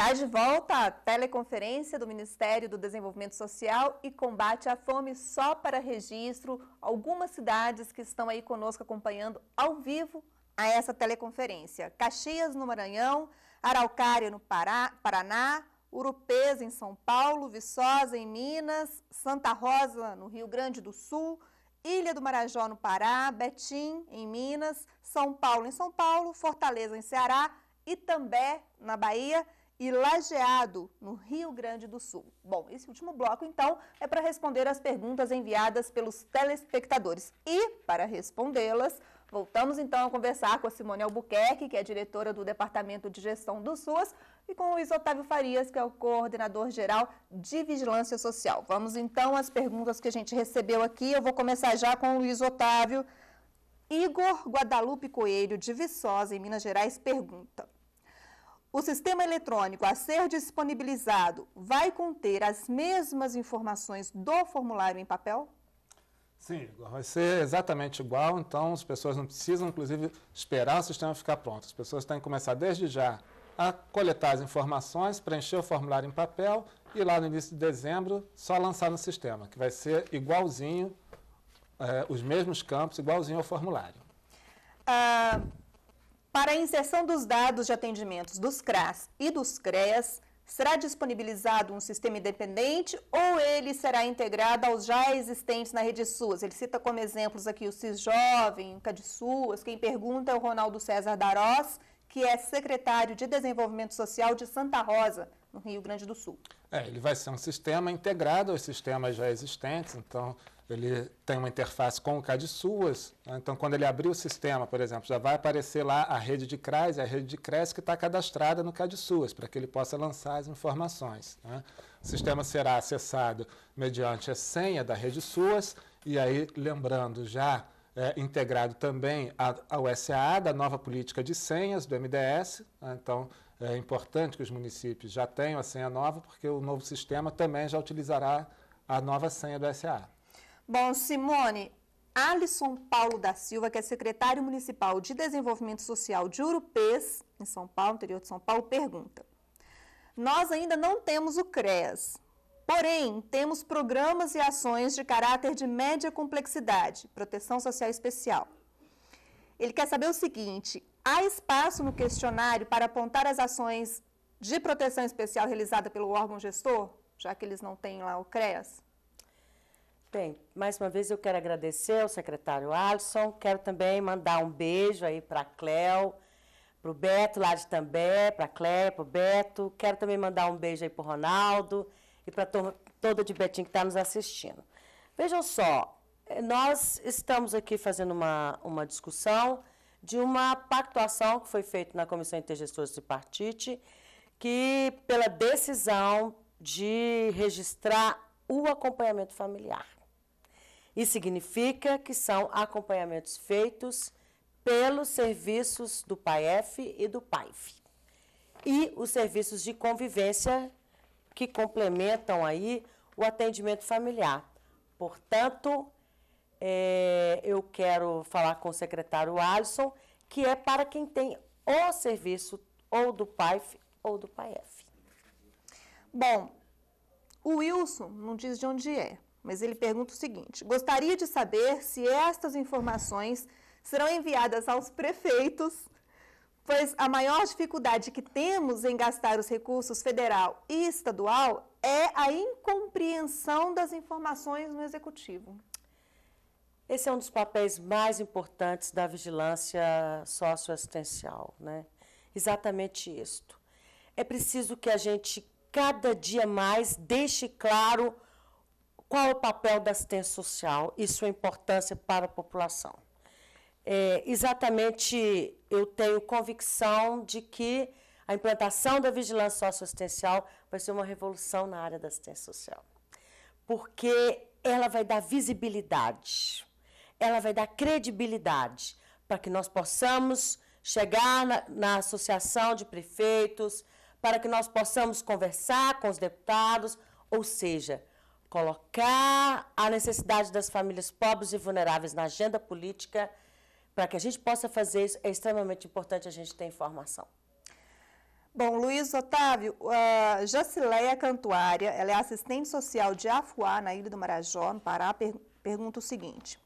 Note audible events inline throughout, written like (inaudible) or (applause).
Está de volta a teleconferência do Ministério do Desenvolvimento Social e Combate à Fome só para registro. Algumas cidades que estão aí conosco acompanhando ao vivo a essa teleconferência. Caxias, no Maranhão, Araucária, no Pará, Paraná, Urupês, em São Paulo, Viçosa, em Minas, Santa Rosa, no Rio Grande do Sul, Ilha do Marajó, no Pará, Betim, em Minas, São Paulo, em São Paulo, Fortaleza, em Ceará, Itambé, na Bahia e Lajeado, no Rio Grande do Sul. Bom, esse último bloco, então, é para responder as perguntas enviadas pelos telespectadores. E, para respondê-las, voltamos então a conversar com a Simone Albuquerque, que é diretora do Departamento de Gestão do SUS, e com o Luiz Otávio Farias, que é o coordenador-geral de Vigilância Social. Vamos, então, às perguntas que a gente recebeu aqui. Eu vou começar já com o Luiz Otávio. Igor Guadalupe Coelho, de Viçosa, em Minas Gerais, pergunta... O sistema eletrônico a ser disponibilizado vai conter as mesmas informações do formulário em papel? Sim, vai ser exatamente igual, então as pessoas não precisam, inclusive, esperar o sistema ficar pronto. As pessoas têm que começar desde já a coletar as informações, preencher o formulário em papel e lá no início de dezembro só lançar no sistema, que vai ser igualzinho, eh, os mesmos campos, igualzinho ao formulário. Ah... Para a inserção dos dados de atendimentos dos CRAS e dos CREAS, será disponibilizado um sistema independente ou ele será integrado aos já existentes na rede SUS? Ele cita como exemplos aqui o CIS Jovem, o CadSUS, quem pergunta é o Ronaldo César Darós, que é secretário de Desenvolvimento Social de Santa Rosa, no Rio Grande do Sul. É, ele vai ser um sistema integrado aos sistemas já existentes, então ele tem uma interface com o CAD-SUAS, né? então quando ele abrir o sistema, por exemplo, já vai aparecer lá a rede de CRAS, a rede de CRES que está cadastrada no CAD-SUAS, para que ele possa lançar as informações. Né? O sistema será acessado mediante a senha da rede SUAS, e aí, lembrando, já é, integrado também ao SAA, da nova política de senhas do MDS, né? então é importante que os municípios já tenham a senha nova, porque o novo sistema também já utilizará a nova senha do SAA. Bom, Simone, Alisson Paulo da Silva, que é secretário municipal de Desenvolvimento Social de Urupês, em São Paulo, interior de São Paulo, pergunta. Nós ainda não temos o CREAS, porém temos programas e ações de caráter de média complexidade, proteção social especial. Ele quer saber o seguinte, há espaço no questionário para apontar as ações de proteção especial realizada pelo órgão gestor, já que eles não têm lá o CREAS? Bem, mais uma vez eu quero agradecer ao secretário Alisson, quero também mandar um beijo aí para a Cléo, para o Beto lá de També, para a Cléia, para o Beto. Quero também mandar um beijo aí para o Ronaldo e para a turma toda de Betim que está nos assistindo. Vejam só, nós estamos aqui fazendo uma, uma discussão de uma pactuação que foi feita na Comissão Intergestores de Partite, que pela decisão de registrar o acompanhamento familiar. Isso significa que são acompanhamentos feitos pelos serviços do PAEF e do PAIF. E os serviços de convivência que complementam aí o atendimento familiar. Portanto, é, eu quero falar com o secretário Alisson, que é para quem tem o serviço ou do PAIF ou do PAEF. Bom, o Wilson não diz de onde é, mas ele pergunta o seguinte: gostaria de saber se estas informações serão enviadas aos prefeitos, pois a maior dificuldade que temos em gastar os recursos federal e estadual é a incompreensão das informações no executivo. Esse é um dos papéis mais importantes da vigilância socioassistencial, né? Exatamente isto. É preciso que a gente cada dia mais deixe claro qual é o papel da assistência social e sua importância para a população? É, exatamente, eu tenho convicção de que a implantação da vigilância socioassistencial vai ser uma revolução na área da assistência social, porque ela vai dar visibilidade, ela vai dar credibilidade para que nós possamos chegar na, na associação de prefeitos, para que nós possamos conversar com os deputados, ou seja, colocar a necessidade das famílias pobres e vulneráveis na agenda política, para que a gente possa fazer isso, é extremamente importante a gente ter informação. Bom, Luiz Otávio, uh, ah, Jacileia Cantuária, ela é assistente social de Afuá, na Ilha do Marajó, no Pará, per pergunta o seguinte.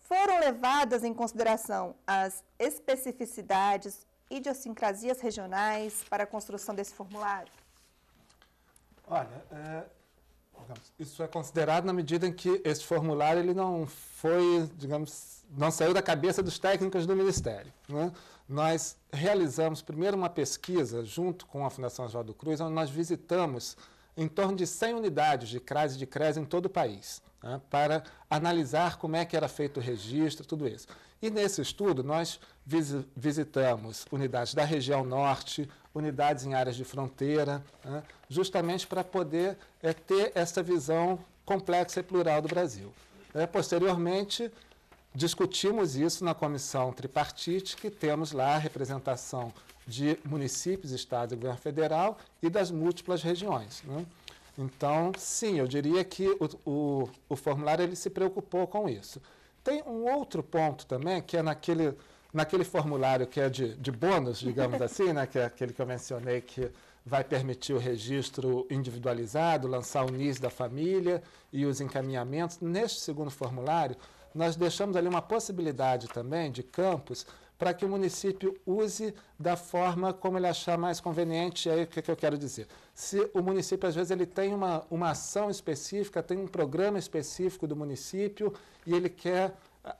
Foram levadas em consideração as especificidades, idiosincrasias regionais para a construção desse formulário? Olha, eh, digamos, isso é considerado na medida em que este formulário ele não foi, digamos, não saiu da cabeça dos técnicos do Ministério. Né? Nós realizamos primeiro uma pesquisa junto com a Fundação Oswaldo Cruz, onde nós visitamos em torno de 100 unidades de CRAS e de CRES em todo o país, né? para analisar como é que era feito o registro, tudo isso. E nesse estudo nós visitamos unidades da região norte, unidades em áreas de fronteira, né, justamente para poder é, ter essa visão complexa e plural do Brasil. É, posteriormente, discutimos isso na comissão tripartite, que temos lá a representação de municípios, estados e governo federal e das múltiplas regiões. Né? Então, sim, eu diria que o, o, o formulário ele se preocupou com isso. Tem um outro ponto também, que é naquele naquele formulário que é de, de bônus, digamos (laughs) assim, né, que é aquele que eu mencionei que vai permitir o registro individualizado, lançar o NIS da família e os encaminhamentos. Neste segundo formulário, nós deixamos ali uma possibilidade também de campos para que o município use da forma como ele achar mais conveniente. E aí, o que, que, eu quero dizer? Se o município, às vezes, ele tem uma, uma ação específica, tem um programa específico do município e ele quer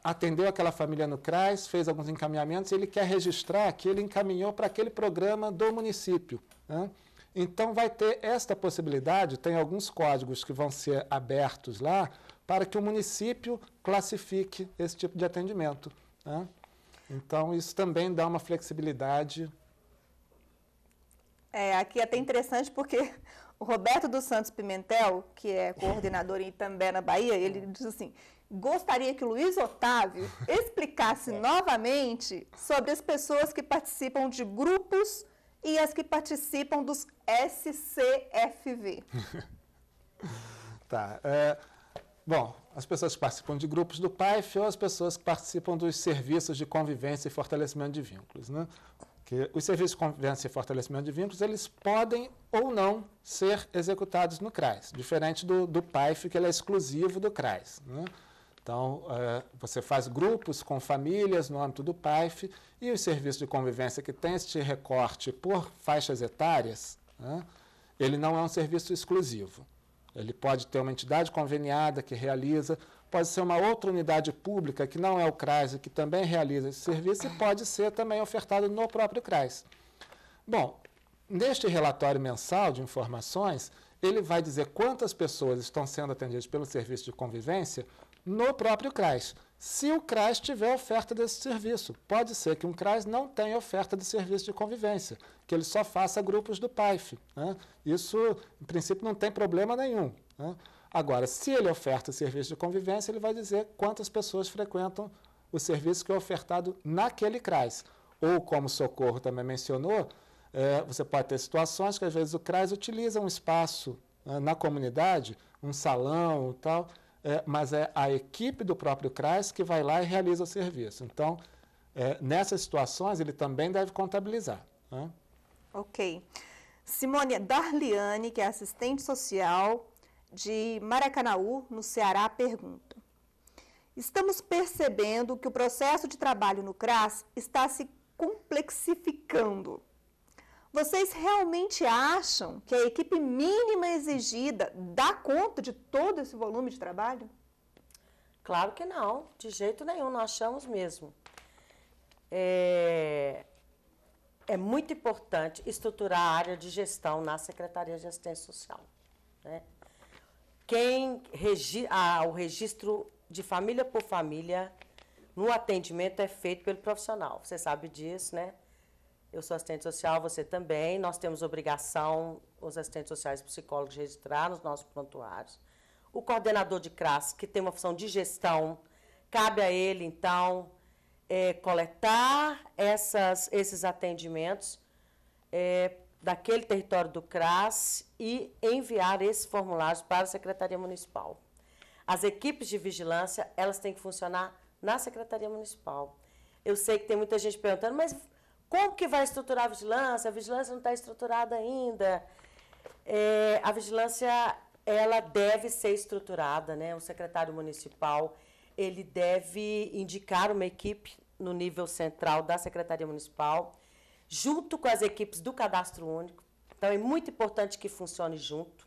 atendeu aquela família no CRAS, fez alguns encaminhamentos, ele quer registrar que ele encaminhou para aquele programa do município. Né? Então, vai ter esta possibilidade, tem alguns códigos que vão ser abertos lá, para que o município classifique esse tipo de atendimento. Né? Então, isso também dá uma flexibilidade. É, aqui é até interessante porque (laughs) o Roberto dos Santos Pimentel, que é coordenador em Itambé, na Bahia, ele diz assim, gostaria que o Luiz Otávio (laughs) explicasse é. novamente sobre as pessoas que participam de grupos e as que participam dos SCFV. (laughs) tá. É, bom, as pessoas que participam de grupos do PAIF ou as pessoas que participam dos serviços de convivência e fortalecimento de vínculos, né? Que os serviços de convivência e fortalecimento de vínculos, eles podem ou não ser executados no CRAS, diferente do, do PAIF, que ele é exclusivo do CRAS. Né? Então, eh, você faz grupos com famílias no âmbito do PAIF e o serviço de convivência que tem este recorte por faixas etárias, né, ele não é um serviço exclusivo. Ele pode ter uma entidade conveniada que realiza, pode ser uma outra unidade pública que não é o CRAS e que também realiza esse serviço e pode ser também ofertado no próprio CRAS. Bom, neste relatório mensal de informações, ele vai dizer quantas pessoas estão sendo atendidas pelo serviço de convivência, no próprio CRAS. Se o CRAS tiver oferta desse serviço, pode ser que um CRAS não tenha oferta de serviço de convivência, que ele só faça grupos do PAIF. Né? Isso, em princípio, não tem problema nenhum. Né? Agora, se ele oferta serviço de convivência, ele vai dizer quantas pessoas frequentam o serviço que é ofertado naquele CRAS. Ou, como o Socorro também mencionou, é, você pode ter situações que às vezes o CRAS utiliza um espaço né, na comunidade, um salão e tal, é, mas é a equipe do próprio CRAS que vai lá e realiza o serviço. Então, é, nessas situações, ele também deve contabilizar. Né? Ok. Simone Darliane, que é assistente social de Maracanaú, no Ceará, pergunta. Estamos percebendo que o processo de trabalho no CRAS está se complexificando vocês realmente acham que a equipe mínima exigida dá conta de todo esse volume de trabalho? Claro que não, de jeito nenhum, nós achamos mesmo. É, é muito importante estruturar a área de gestão na Secretaria de Assistência Social. Né? Quem regi ah, o registro de família por família no atendimento é feito pelo profissional, você sabe disso, né? Eu sou assistente social, você também. Nós temos obrigação, os assistentes sociais e psicólogos, de registrar nos nossos prontuários. O coordenador de CRAS, que tem uma função de gestão, cabe a ele, então, é, coletar essas, esses atendimentos é, daquele território do CRAS e enviar esses formulários para a Secretaria Municipal. As equipes de vigilância, elas têm que funcionar na Secretaria Municipal. Eu sei que tem muita gente perguntando, mas como que vai estruturar a vigilância? A vigilância não está estruturada ainda. É, a vigilância ela deve ser estruturada, né? O secretário municipal ele deve indicar uma equipe no nível central da secretaria municipal, junto com as equipes do cadastro único. Então é muito importante que funcione junto.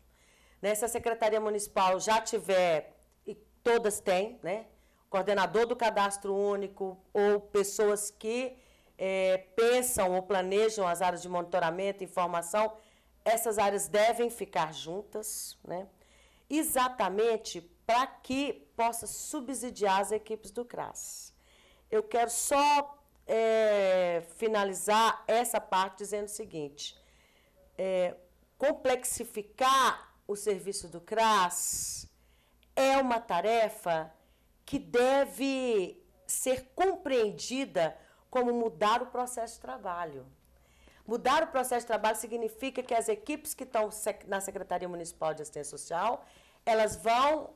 Né? Se a secretaria municipal já tiver e todas têm, né? Coordenador do cadastro único ou pessoas que é, pensam ou planejam as áreas de monitoramento e informação, essas áreas devem ficar juntas, né? exatamente para que possa subsidiar as equipes do CRAS. Eu quero só é, finalizar essa parte dizendo o seguinte, é, complexificar o serviço do CRAS é uma tarefa que deve ser compreendida como mudar o processo de trabalho. Mudar o processo de trabalho significa que as equipes que estão na Secretaria Municipal de Assistência Social, elas vão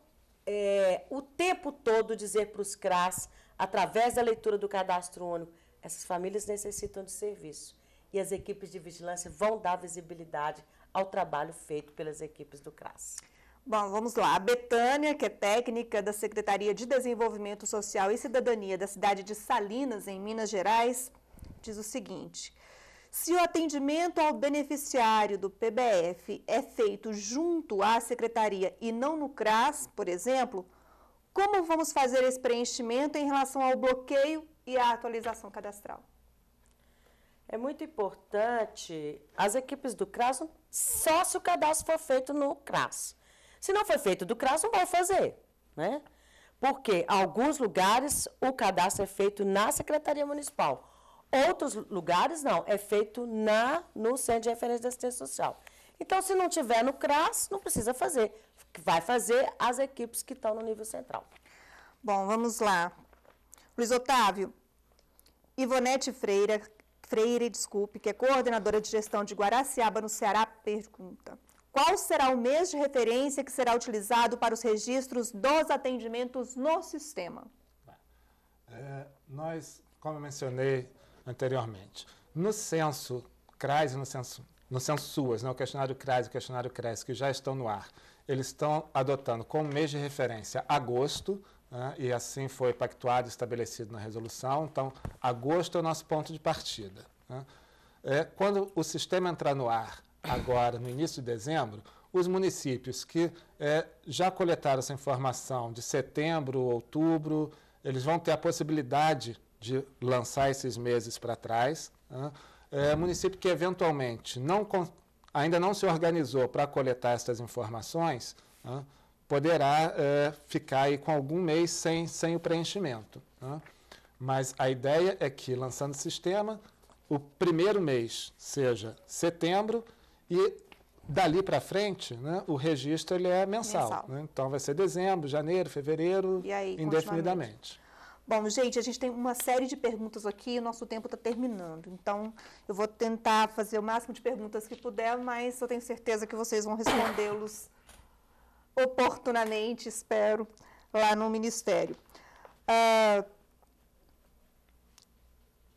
é, o tempo todo dizer para os CRAS, através da leitura do cadastro único, essas famílias necessitam de serviço. E as equipes de vigilância vão dar visibilidade ao trabalho feito pelas equipes do CRAS. Bom, vamos lá. A Betânia, que é técnica da Secretaria de Desenvolvimento Social e Cidadania da cidade de Salinas, em Minas Gerais, diz o seguinte: se o atendimento ao beneficiário do PBF é feito junto à secretaria e não no CRAS, por exemplo, como vamos fazer esse preenchimento em relação ao bloqueio e à atualização cadastral? É muito importante, as equipes do CRAS, só se o cadastro for feito no CRAS. Se não foi feito do CRAS, não vai fazer, né? Porque alguns lugares o cadastro é feito na Secretaria Municipal. Outros lugares não, é feito na, no Centro de Referência da Assistência Social. Então, se não tiver no CRAS, não precisa fazer. Vai fazer as equipes que estão no nível central. Bom, vamos lá. Luiz Otávio, Ivonete Freira, Freire, desculpe, que é coordenadora de gestão de Guaraciaba, no Ceará, pergunta. Qual será o mês de referência que será utilizado para os registros dos atendimentos no sistema? É, nós, como eu mencionei anteriormente, no censo CRAS e no censo, no censo SUAS, né, o questionário CRAS e o questionário CRES, que já estão no ar, eles estão adotando como mês de referência agosto, né, e assim foi pactuado e estabelecido na resolução. Então, agosto é o nosso ponto de partida. Né. É, quando o sistema entrar no ar agora no início de dezembro, os municípios que é, já coletaram essa informação de setembro, outubro, eles vão ter a possibilidade de lançar esses meses para trás. Né? É, município que eventualmente não, ainda não se organizou para coletar essas informações, né? poderá é, ficar aí com algum mês sem, sem o preenchimento. Né? Mas a ideia é que, lançando o sistema, o primeiro mês seja setembro e dali para frente, né, o registro ele é mensal. mensal. Né? Então vai ser dezembro, janeiro, fevereiro, aí, indefinidamente. Bom, gente, a gente tem uma série de perguntas aqui, o nosso tempo está terminando. Então, eu vou tentar fazer o máximo de perguntas que puder, mas eu tenho certeza que vocês vão respondê-los oportunamente, espero, lá no Ministério. Uh,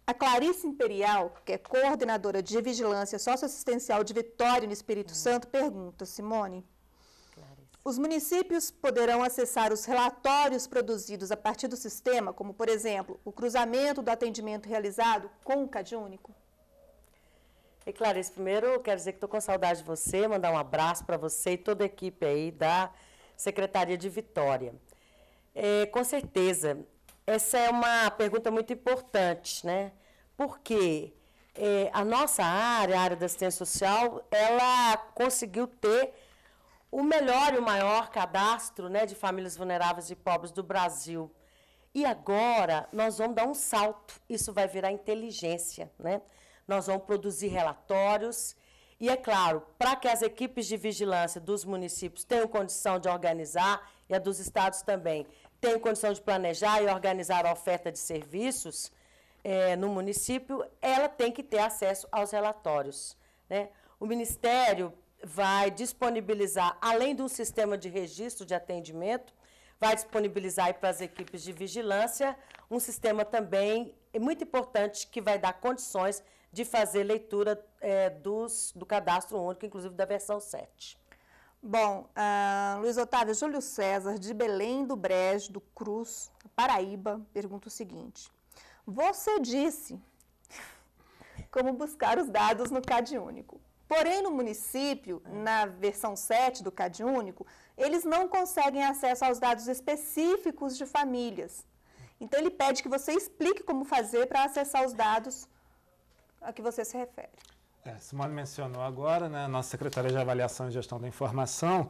a Clarice Imperial, que é coordenadora de vigilância socioassistencial de Vitória no Espírito uhum. Santo, pergunta, Simone, os municípios poderão acessar os relatórios produzidos a partir do sistema, como, por exemplo, o cruzamento do atendimento realizado com o Único? E Clarice, primeiro eu quero dizer que estou com saudade de você, mandar um abraço para você e toda a equipe aí da Secretaria de Vitória. É, com certeza, essa é uma pergunta muito importante, né? Porque é, a nossa área, a área da assistência social, ela conseguiu ter o melhor e o maior cadastro né, de famílias vulneráveis e pobres do Brasil. E agora nós vamos dar um salto. Isso vai virar inteligência, né? Nós vamos produzir relatórios e é claro, para que as equipes de vigilância dos municípios tenham condição de organizar e a dos estados também, tem condição de planejar e organizar a oferta de serviços é, no município, ela tem que ter acesso aos relatórios. Né? O Ministério vai disponibilizar, além de um sistema de registro de atendimento, vai disponibilizar para as equipes de vigilância um sistema também muito importante que vai dar condições de fazer leitura é, dos, do cadastro único, inclusive da versão 7. Bom, uh, Luiz Otávio Júlio César, de Belém do Brejo, do Cruz, Paraíba, pergunta o seguinte. Você disse (laughs) como buscar os dados no CAD Único. Porém, no município, na versão 7 do CAD Único, eles não conseguem acesso aos dados específicos de famílias. Então, ele pede que você explique como fazer para acessar os dados a que você se refere. É, Simone mencionou agora, né, nossa Secretaria de Avaliação e Gestão da Informação,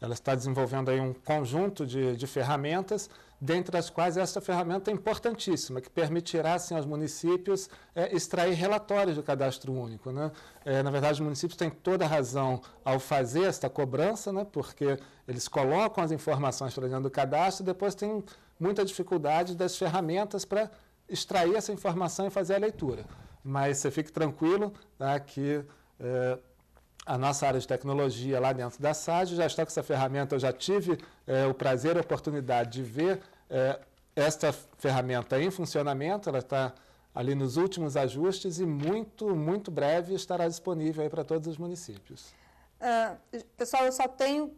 ela está desenvolvendo aí um conjunto de, de ferramentas, dentre as quais essa ferramenta é importantíssima, que permitirá assim, aos municípios é, extrair relatórios do cadastro único. Né? É, na verdade, os municípios têm toda a razão ao fazer esta cobrança, né, porque eles colocam as informações para dentro do cadastro e depois têm muita dificuldade das ferramentas para extrair essa informação e fazer a leitura mas você fique tranquilo né, que é, a nossa área de tecnologia lá dentro da SAD já está com essa ferramenta. Eu já tive é, o prazer e a oportunidade de ver é, esta ferramenta em funcionamento, ela está ali nos últimos ajustes e muito, muito breve estará disponível para todos os municípios. Uh, pessoal, eu só tenho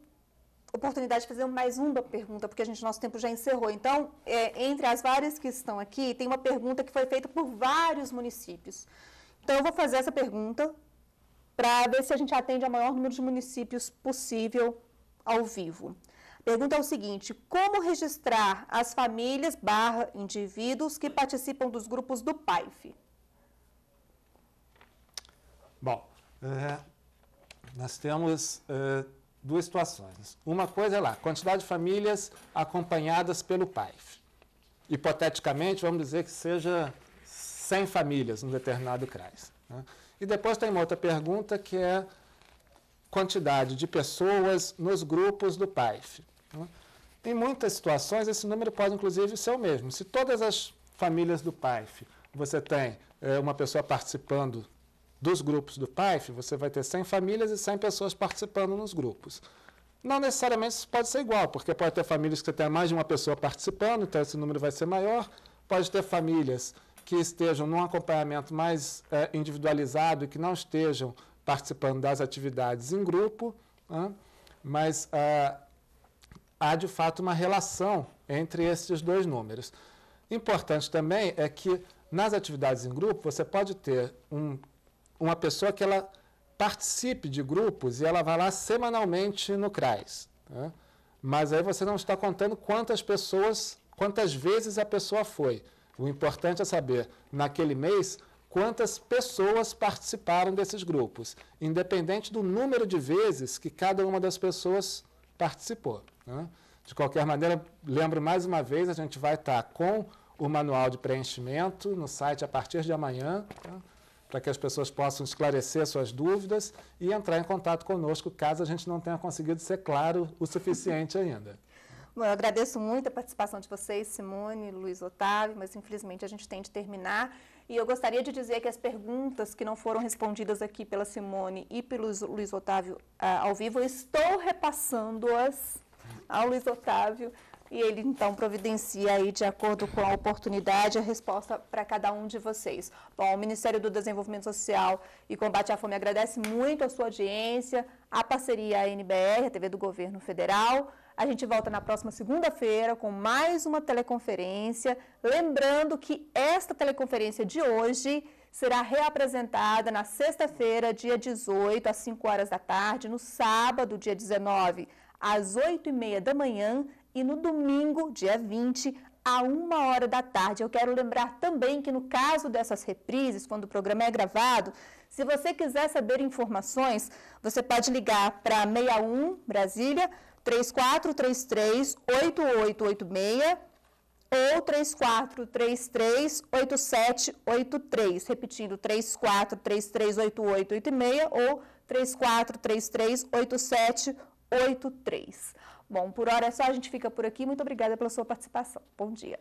oportunidade de fazer mais uma pergunta, porque a gente nosso tempo já encerrou. Então, é, entre as várias que estão aqui, tem uma pergunta que foi feita por vários municípios. Então, eu vou fazer essa pergunta para ver se a gente atende ao maior número de municípios possível ao vivo. A pergunta é o seguinte, como registrar as famílias barra indivíduos que participam dos grupos do PAIF? Bom, é, nós temos... É, duas situações. Uma coisa é lá, quantidade de famílias acompanhadas pelo pai. Hipoteticamente, vamos dizer que seja 100 famílias num determinado CRAS. Né? E depois tem uma outra pergunta que é quantidade de pessoas nos grupos do PAIF. Né? Em muitas situações, esse número pode inclusive ser o mesmo. Se todas as famílias do PAIF você tem é, uma pessoa participando dos grupos do PAIF, você vai ter 100 famílias e 100 pessoas participando nos grupos. Não necessariamente isso pode ser igual, porque pode ter famílias que você tenha mais de uma pessoa participando, então esse número vai ser maior. Pode ter famílias que estejam num acompanhamento mais é, individualizado e que não estejam participando das atividades em grupo, né? mas é, há de fato uma relação entre esses dois números. Importante também é que nas atividades em grupo você pode ter um uma pessoa que ela participe de grupos e ela vai lá semanalmente no CRAS. Né? Mas aí você não está contando quantas pessoas, quantas vezes a pessoa foi. O importante é saber, naquele mês, quantas pessoas participaram desses grupos, independente do número de vezes que cada uma das pessoas participou. Né? De qualquer maneira, lembro mais uma vez, a gente vai estar com o manual de preenchimento no site a partir de amanhã. Tá? para que as pessoas possam esclarecer suas dúvidas e entrar em contato conosco caso a gente não tenha conseguido ser claro o suficiente ainda. (laughs) Bom, eu agradeço muito a participação de vocês, Simone, Luiz Otávio, mas infelizmente a gente tem de terminar. E eu gostaria de dizer que as perguntas que não foram respondidas aqui pela Simone e pelo Luiz Otávio ah, ao vivo, eu estou repassando-as ao Luiz Otávio e ele então providencia aí de acordo com a oportunidade a resposta para cada um de vocês. Bom, o Ministério do Desenvolvimento Social e Combate à Fome agradece muito a sua audiência, a parceria NBR, a TV do Governo Federal. A gente volta na próxima segunda-feira com mais uma teleconferência, lembrando que esta teleconferência de hoje será reapresentada na sexta-feira, dia 18, às 5 horas da tarde, no sábado, dia 19, às 8 e meia da manhã e no domingo, dia 20, a uma hora da tarde. Eu quero lembrar também que no caso dessas reprises, quando o programa é gravado, se você quiser saber informações, você pode ligar para 61 Brasília 3433 8886 ou 3433 8783, repetindo 3433 8886 ou 3433 8783. Bom, por hora é só, a gente fica por aqui. Muito obrigada pela sua participação. Bom dia.